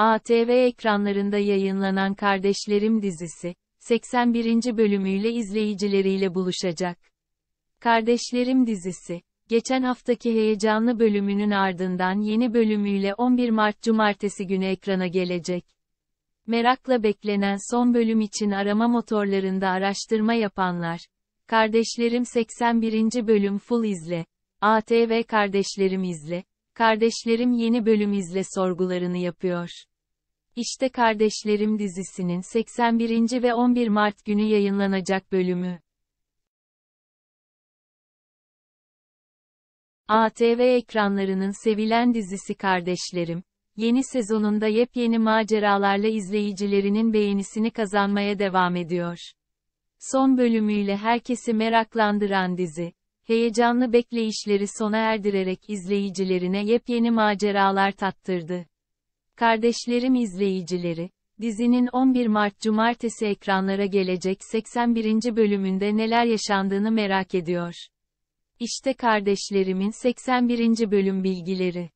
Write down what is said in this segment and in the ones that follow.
ATV ekranlarında yayınlanan Kardeşlerim dizisi, 81. bölümüyle izleyicileriyle buluşacak. Kardeşlerim dizisi, geçen haftaki heyecanlı bölümünün ardından yeni bölümüyle 11 Mart Cumartesi günü ekrana gelecek. Merakla beklenen son bölüm için arama motorlarında araştırma yapanlar, Kardeşlerim 81. bölüm full izle, ATV Kardeşlerim izle, Kardeşlerim yeni bölüm izle sorgularını yapıyor. İşte Kardeşlerim dizisinin 81. ve 11 Mart günü yayınlanacak bölümü. ATV ekranlarının sevilen dizisi Kardeşlerim, yeni sezonunda yepyeni maceralarla izleyicilerinin beğenisini kazanmaya devam ediyor. Son bölümüyle herkesi meraklandıran dizi, heyecanlı bekleyişleri sona erdirerek izleyicilerine yepyeni maceralar tattırdı. Kardeşlerim izleyicileri, dizinin 11 Mart Cumartesi ekranlara gelecek 81. bölümünde neler yaşandığını merak ediyor. İşte kardeşlerimin 81. bölüm bilgileri.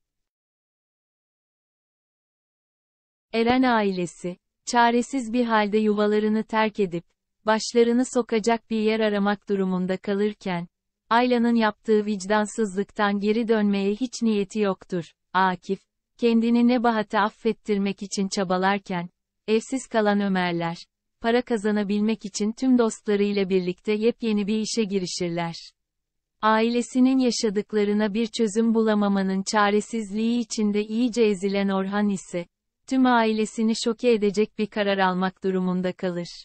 Eren ailesi, çaresiz bir halde yuvalarını terk edip, başlarını sokacak bir yer aramak durumunda kalırken, Ayla'nın yaptığı vicdansızlıktan geri dönmeye hiç niyeti yoktur. Akif, kendini Nebahat'e affettirmek için çabalarken, evsiz kalan Ömerler, para kazanabilmek için tüm dostlarıyla birlikte yepyeni bir işe girişirler. Ailesinin yaşadıklarına bir çözüm bulamamanın çaresizliği içinde iyice ezilen Orhan ise, tüm ailesini şoke edecek bir karar almak durumunda kalır.